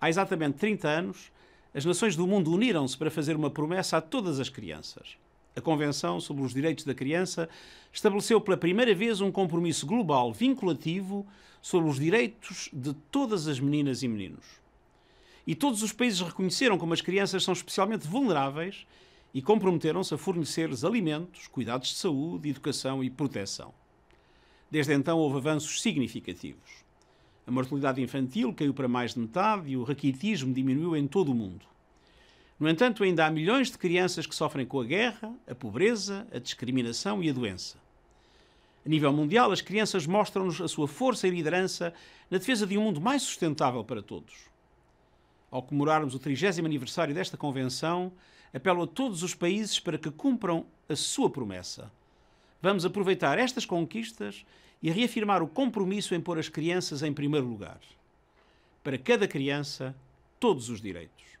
há exatamente 30 anos, as nações do mundo uniram-se para fazer uma promessa a todas as crianças. A Convenção sobre os Direitos da Criança estabeleceu pela primeira vez um compromisso global vinculativo sobre os direitos de todas as meninas e meninos. E todos os países reconheceram como as crianças são especialmente vulneráveis e comprometeram-se a fornecer-lhes alimentos, cuidados de saúde, educação e proteção. Desde então houve avanços significativos. A mortalidade infantil caiu para mais de metade e o raquitismo diminuiu em todo o mundo. No entanto, ainda há milhões de crianças que sofrem com a guerra, a pobreza, a discriminação e a doença. A nível mundial, as crianças mostram-nos a sua força e liderança na defesa de um mundo mais sustentável para todos. Ao comemorarmos o 30 aniversário desta Convenção, apelo a todos os países para que cumpram a sua promessa Vamos aproveitar estas conquistas e reafirmar o compromisso em pôr as crianças em primeiro lugar. Para cada criança, todos os direitos.